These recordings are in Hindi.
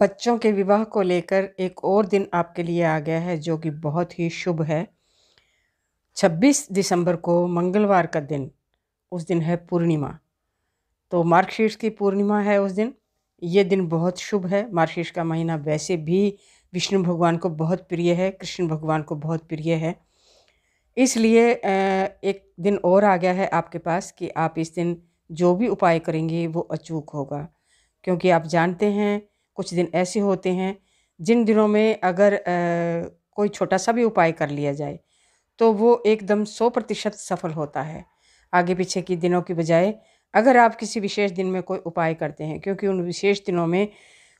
बच्चों के विवाह को लेकर एक और दिन आपके लिए आ गया है जो कि बहुत ही शुभ है 26 दिसंबर को मंगलवार का दिन उस दिन है पूर्णिमा तो मार्कशीर्ष की पूर्णिमा है उस दिन ये दिन बहुत शुभ है मार्कशीर्ष का महीना वैसे भी विष्णु भगवान को बहुत प्रिय है कृष्ण भगवान को बहुत प्रिय है इसलिए एक दिन और आ गया है आपके पास कि आप इस दिन जो भी उपाय करेंगे वो अचूक होगा क्योंकि आप जानते हैं कुछ दिन ऐसे होते हैं जिन दिनों में अगर आ, कोई छोटा सा भी उपाय कर लिया जाए तो वो एकदम सौ प्रतिशत सफल होता है आगे पीछे की दिनों की बजाय अगर आप किसी विशेष दिन में कोई उपाय करते हैं क्योंकि उन विशेष दिनों में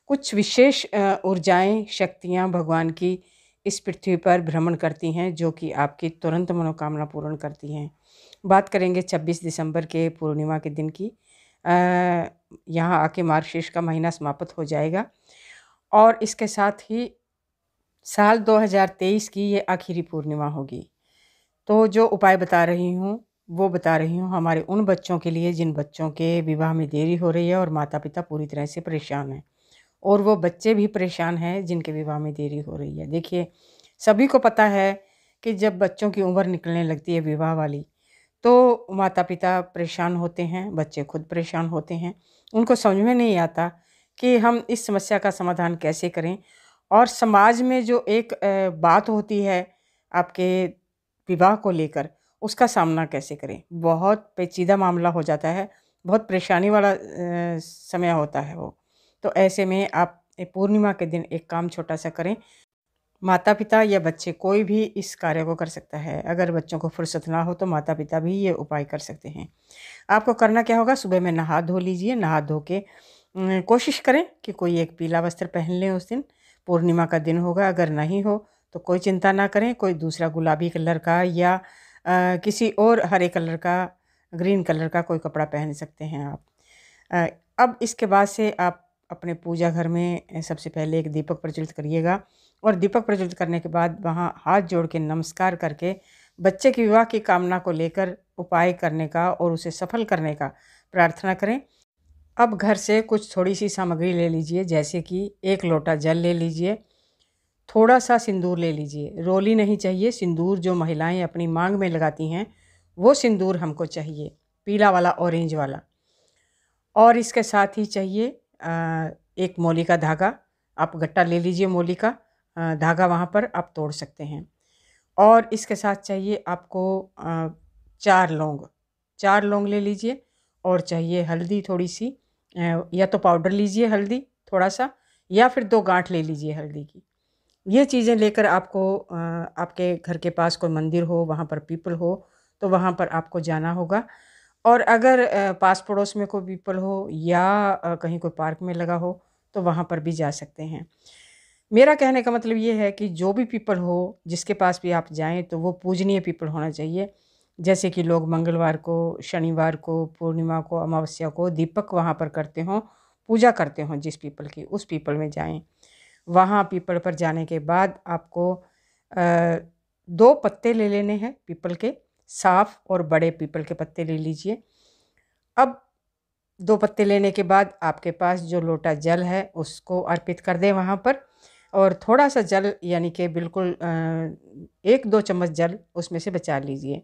कुछ विशेष ऊर्जाएं शक्तियां भगवान की इस पृथ्वी पर भ्रमण करती हैं जो कि आपकी तुरंत मनोकामना पूर्ण करती हैं बात करेंगे 26 दिसंबर के पूर्णिमा के दिन की यहाँ आके मार्गशीर्ष का महीना समाप्त हो जाएगा और इसके साथ ही साल 2023 की ये आखिरी पूर्णिमा होगी तो जो उपाय बता रही हूँ वो बता रही हूँ हमारे उन बच्चों के लिए जिन बच्चों के विवाह में देरी हो रही है और माता पिता पूरी तरह से परेशान हैं और वो बच्चे भी परेशान हैं जिनके विवाह में देरी हो रही है देखिए सभी को पता है कि जब बच्चों की उम्र निकलने लगती है विवाह वाली तो माता पिता परेशान होते हैं बच्चे खुद परेशान होते हैं उनको समझ में नहीं आता कि हम इस समस्या का समाधान कैसे करें और समाज में जो एक बात होती है आपके विवाह को लेकर उसका सामना कैसे करें बहुत पेचीदा मामला हो जाता है बहुत परेशानी वाला समय होता है वो तो ऐसे में आप पूर्णिमा के दिन एक काम छोटा सा करें माता पिता या बच्चे कोई भी इस कार्य को कर सकता है अगर बच्चों को फुर्सत ना हो तो माता पिता भी ये उपाय कर सकते हैं आपको करना क्या होगा सुबह में नहा धो लीजिए नहा धो के कोशिश करें कि कोई एक पीला वस्त्र पहन लें उस दिन पूर्णिमा का दिन होगा अगर नहीं हो तो कोई चिंता ना करें कोई दूसरा गुलाबी कलर का या आ, किसी और हरे कलर का ग्रीन कलर का कोई कपड़ा पहन सकते हैं आप आ, अब इसके बाद से आप अपने पूजा घर में सबसे पहले एक दीपक प्रज्वलित करिएगा और दीपक प्रज्वलित करने के बाद वहाँ हाथ जोड़ के नमस्कार करके बच्चे की विवाह की कामना को लेकर उपाय करने का और उसे सफल करने का प्रार्थना करें अब घर से कुछ थोड़ी सी सामग्री ले लीजिए जैसे कि एक लोटा जल ले लीजिए थोड़ा सा सिंदूर ले लीजिए रोली नहीं चाहिए सिंदूर जो महिलाएं अपनी मांग में लगाती हैं वो सिंदूर हमको चाहिए पीला वाला ऑरेंज वाला और इसके साथ ही चाहिए एक मोली का धागा आप गट्टा ले लीजिए मोली का धागा वहाँ पर आप तोड़ सकते हैं और इसके साथ चाहिए आपको चार लौंग चार लौंग ले लीजिए और चाहिए हल्दी थोड़ी सी या तो पाउडर लीजिए हल्दी थोड़ा सा या फिर दो गांठ ले लीजिए हल्दी की ये चीज़ें लेकर आपको आपके घर के पास कोई मंदिर हो वहाँ पर पीपल हो तो वहाँ पर आपको जाना होगा और अगर पास पड़ोस में कोई पीपल हो या कहीं कोई पार्क में लगा हो तो वहाँ पर भी जा सकते हैं मेरा कहने का मतलब ये है कि जो भी पीपल हो जिसके पास भी आप जाएं तो वो पूजनीय पीपल होना चाहिए जैसे कि लोग मंगलवार को शनिवार को पूर्णिमा को अमावस्या को दीपक वहाँ पर करते हों पूजा करते हों जिस पीपल की उस पीपल में जाएं वहाँ पीपल पर जाने के बाद आपको दो पत्ते ले लेने हैं पीपल के साफ़ और बड़े पीपल के पत्ते ले लीजिए अब दो पत्ते लेने के बाद आपके पास जो लोटा जल है उसको अर्पित कर दें वहाँ पर और थोड़ा सा जल यानी कि बिल्कुल एक दो चम्मच जल उसमें से बचा लीजिए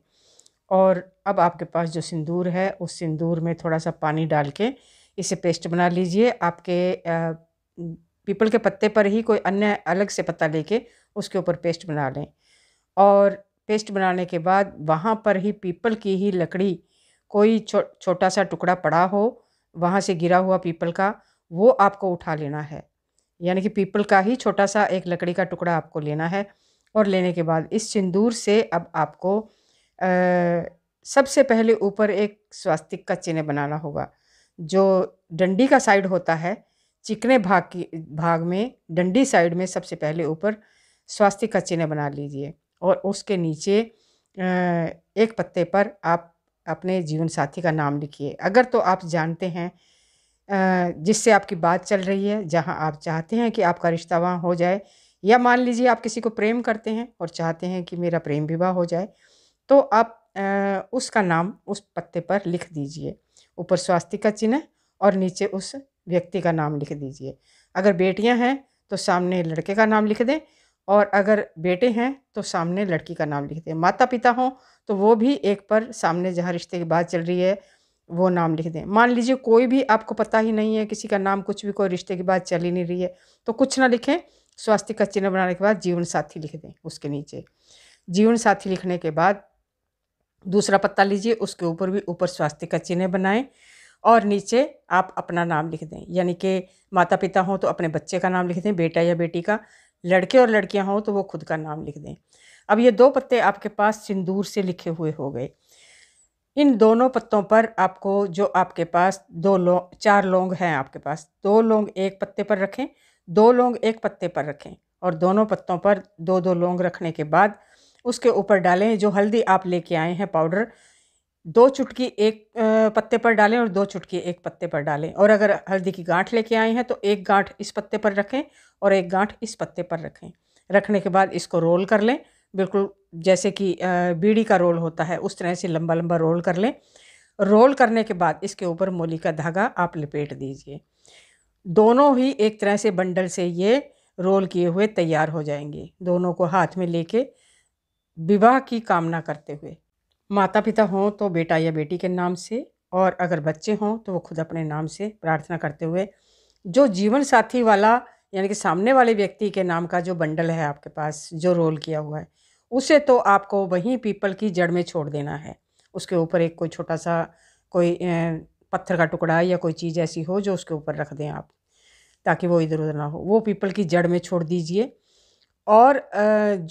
और अब आपके पास जो सिंदूर है उस सिंदूर में थोड़ा सा पानी डाल के इसे पेस्ट बना लीजिए आपके पीपल के पत्ते पर ही कोई अन्य अलग से पत्ता लेके उसके ऊपर पेस्ट बना लें और पेस्ट बनाने के बाद वहाँ पर ही पीपल की ही लकड़ी कोई छो छोटा सा टुकड़ा पड़ा हो वहाँ से गिरा हुआ पीपल का वो आपको उठा लेना है यानी कि पीपल का ही छोटा सा एक लकड़ी का टुकड़ा आपको लेना है और लेने के बाद इस सिंदूर से अब आपको आ, सबसे पहले ऊपर एक स्वास्तिक का चिन्ह बनाना होगा जो डंडी का साइड होता है चिकने भाग की भाग में डंडी साइड में सबसे पहले ऊपर स्वास्तिक का चिन्ह बना लीजिए और उसके नीचे एक पत्ते पर आप अपने जीवन साथी का नाम लिखिए अगर तो आप जानते हैं जिससे आपकी बात चल रही है जहां आप चाहते हैं कि आपका रिश्ता वहाँ हो जाए या मान लीजिए आप किसी को प्रेम करते हैं और चाहते हैं कि मेरा प्रेम विवाह हो जाए तो आप उसका नाम उस पत्ते पर लिख दीजिए ऊपर स्वास्थ्य का चिन्ह और नीचे उस व्यक्ति का नाम लिख दीजिए अगर बेटियां हैं तो सामने लड़के का नाम लिख दें और अगर बेटे हैं तो सामने लड़की का नाम लिख दें माता पिता हों तो वो भी एक पर सामने जहाँ रिश्ते की बात चल रही है वो नाम लिख दें मान लीजिए कोई भी आपको पता ही नहीं है किसी का नाम कुछ भी कोई रिश्ते की बात चल ही नहीं रही है तो कुछ ना लिखें स्वास्थ्य का चिन्ह बनाने के बाद जीवन साथी लिख दें उसके नीचे जीवन साथी लिखने के बाद दूसरा पत्ता लीजिए उसके ऊपर भी ऊपर स्वास्थ्य का चिन्ह बनाएं और नीचे आप अपना नाम लिख दें यानी कि माता पिता हों तो अपने बच्चे का नाम लिख दें बेटा या बेटी का लड़के और लड़कियां हों तो वो खुद का नाम लिख दें अब ये दो पत्ते आपके पास सिंदूर से लिखे हुए हो गए इन दोनों पत्तों पर आपको जो आपके पास दो लोंग चार लोंग हैं आपके पास दो लोंग एक पत्ते पर रखें दो लोंग एक पत्ते पर रखें और दोनों पत्तों पर दो दो लोंग रखने के बाद उसके ऊपर डालें जो हल्दी आप लेके आए हैं पाउडर दो चुटकी एक पत्ते पर डालें और दो चुटकी एक पत्ते पर डालें और अगर हल्दी की गांठ लेके आए हैं तो एक गांठ इस पत्ते पर रखें और एक गांठ इस पत्ते पर रखें रखने के बाद इसको रोल कर लें बिल्कुल जैसे कि बीड़ी का रोल होता है उस तरह से लंबा लंबा रोल कर लें रोल करने के बाद इसके ऊपर मूली का धागा आप लपेट दीजिए दोनों ही एक तरह से बंडल से ये रोल किए हुए तैयार हो जाएंगे दोनों को हाथ में लेके विवाह की कामना करते हुए माता पिता हों तो बेटा या बेटी के नाम से और अगर बच्चे हों तो वो खुद अपने नाम से प्रार्थना करते हुए जो जीवन साथी वाला यानी कि सामने वाले व्यक्ति के नाम का जो बंडल है आपके पास जो रोल किया हुआ है उसे तो आपको वहीं पीपल की जड़ में छोड़ देना है उसके ऊपर एक कोई छोटा सा कोई पत्थर का टुकड़ा या कोई चीज़ ऐसी हो जो उसके ऊपर रख दें आप ताकि वो इधर उधर ना हो वो पीपल की जड़ में छोड़ दीजिए और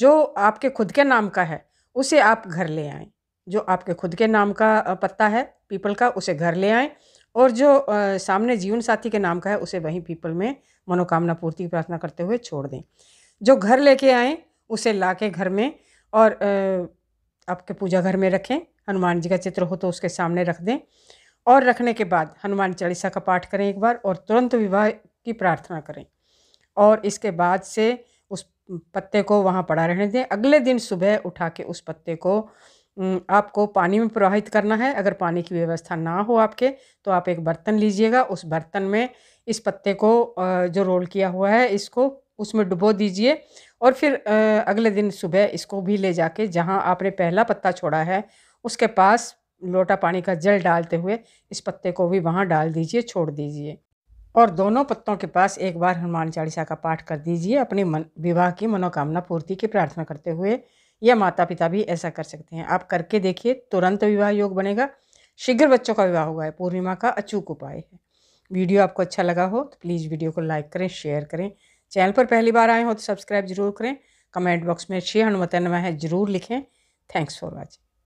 जो आपके खुद के नाम का है उसे आप घर ले आएँ जो आपके खुद के नाम का पत्ता है पीपल का उसे घर ले आएँ और जो आ, सामने जीवन साथी के नाम का है उसे वहीं पीपल में मनोकामना पूर्ति की प्रार्थना करते हुए छोड़ दें जो घर लेके आएँ उसे ला के घर में और आ, आपके पूजा घर में रखें हनुमान जी का चित्र हो तो उसके सामने रख दें और रखने के बाद हनुमान चालीसा का पाठ करें एक बार और तुरंत विवाह की प्रार्थना करें और इसके बाद से उस पत्ते को वहाँ पड़ा रहने दें अगले दिन सुबह उठा के उस पत्ते को आपको पानी में प्रवाहित करना है अगर पानी की व्यवस्था ना हो आपके तो आप एक बर्तन लीजिएगा उस बर्तन में इस पत्ते को जो रोल किया हुआ है इसको उसमें डुबो दीजिए और फिर अगले दिन सुबह इसको भी ले जाके जहाँ आपने पहला पत्ता छोड़ा है उसके पास लोटा पानी का जल डालते हुए इस पत्ते को भी वहाँ डाल दीजिए छोड़ दीजिए और दोनों पत्तों के पास एक बार हनुमान चालीसा का पाठ कर दीजिए अपनी मन विवाह की मनोकामना पूर्ति की प्रार्थना करते हुए या माता पिता भी ऐसा कर सकते हैं आप करके देखिए तुरंत विवाह योग बनेगा शीघ्र बच्चों का विवाह हुआ है पूर्णिमा का अचूक उपाय है वीडियो आपको अच्छा लगा हो तो प्लीज़ वीडियो को लाइक करें शेयर करें चैनल पर पहली बार आए हो तो सब्सक्राइब जरूर करें कमेंट बॉक्स में श्री हनुमत है जरूर लिखें थैंक्स फॉर वॉचिंग